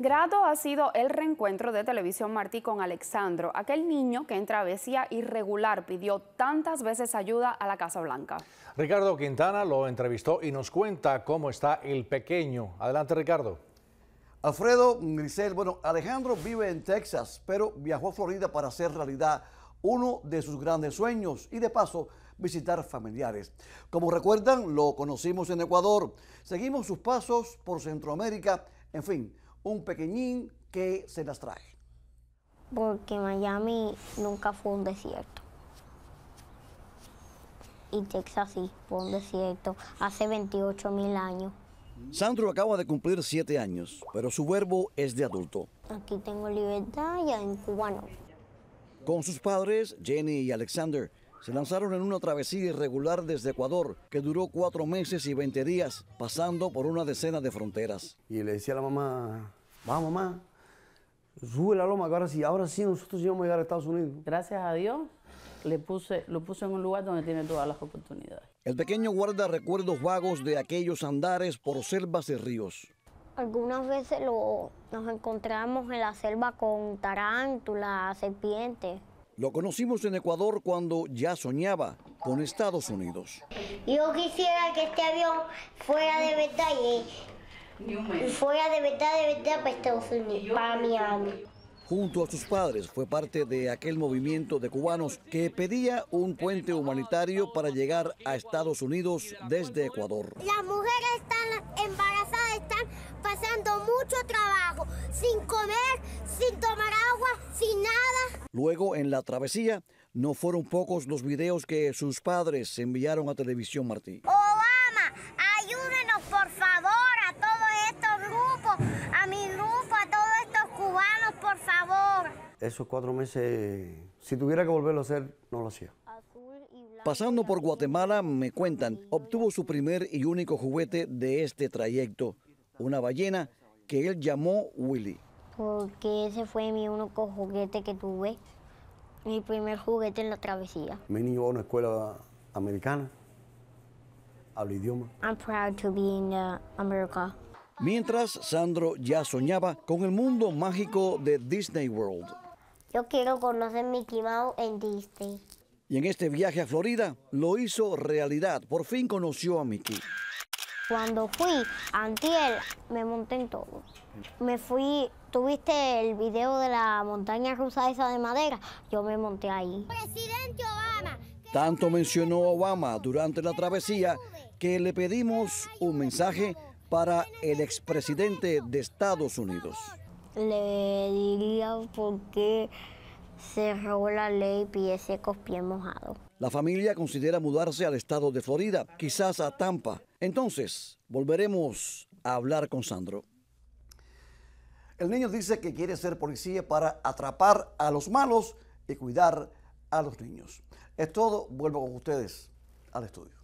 Grato ha sido el reencuentro de Televisión Martí con Alexandro, aquel niño que en travesía irregular pidió tantas veces ayuda a la Casa Blanca. Ricardo Quintana lo entrevistó y nos cuenta cómo está el pequeño. Adelante, Ricardo. Alfredo Grisel, bueno, Alejandro vive en Texas, pero viajó a Florida para hacer realidad uno de sus grandes sueños y de paso visitar familiares. Como recuerdan, lo conocimos en Ecuador, seguimos sus pasos por Centroamérica, en fin, un pequeñín que se las trae. Porque Miami nunca fue un desierto. Y Texas sí fue un desierto hace 28 mil años. Sandro acaba de cumplir 7 años, pero su verbo es de adulto. Aquí tengo libertad y en cubano. Con sus padres, Jenny y Alexander, se lanzaron en una travesía irregular desde Ecuador que duró cuatro meses y 20 días, pasando por una decena de fronteras. Y le decía a la mamá, va mamá, sube la loma, que ahora sí, ahora sí nosotros íbamos a llegar a Estados Unidos. Gracias a Dios le puse, lo puse en un lugar donde tiene todas las oportunidades. El pequeño guarda recuerdos vagos de aquellos andares por selvas y ríos. Algunas veces nos encontramos en la selva con tarántulas, serpientes. Lo conocimos en Ecuador cuando ya soñaba con Estados Unidos. Yo quisiera que este avión fuera de y fuera de verdad, de verdad para Estados Unidos, para Miami. Junto a sus padres fue parte de aquel movimiento de cubanos que pedía un puente humanitario para llegar a Estados Unidos desde Ecuador. Las mujeres están Luego, en la travesía, no fueron pocos los videos que sus padres enviaron a televisión Martí. Obama, ayúdenos por favor a todos estos grupos, a mi grupo, a todos estos cubanos, por favor. Esos cuatro meses, si tuviera que volverlo a hacer, no lo hacía. Pasando por Guatemala, me cuentan, obtuvo su primer y único juguete de este trayecto, una ballena que él llamó Willy porque ese fue mi único juguete que tuve, mi primer juguete en la travesía. Me niño va a una escuela americana, hablo idioma. I'm proud to be in uh, America. Mientras, Sandro ya soñaba con el mundo mágico de Disney World. Yo quiero conocer Mickey Mouse en Disney. Y en este viaje a Florida lo hizo realidad. Por fin conoció a Mickey. Cuando fui a Antiel, me monté en todo. Me fui, tuviste el video de la montaña rusa esa de madera, yo me monté ahí. Presidente Obama. Tanto mencionó Obama durante la travesía que le pedimos un mensaje para el expresidente de Estados Unidos. Le diría porque... qué se la ley pie secos, pies mojados. La familia considera mudarse al estado de Florida, quizás a Tampa. Entonces, volveremos a hablar con Sandro. El niño dice que quiere ser policía para atrapar a los malos y cuidar a los niños. Es todo, vuelvo con ustedes al estudio.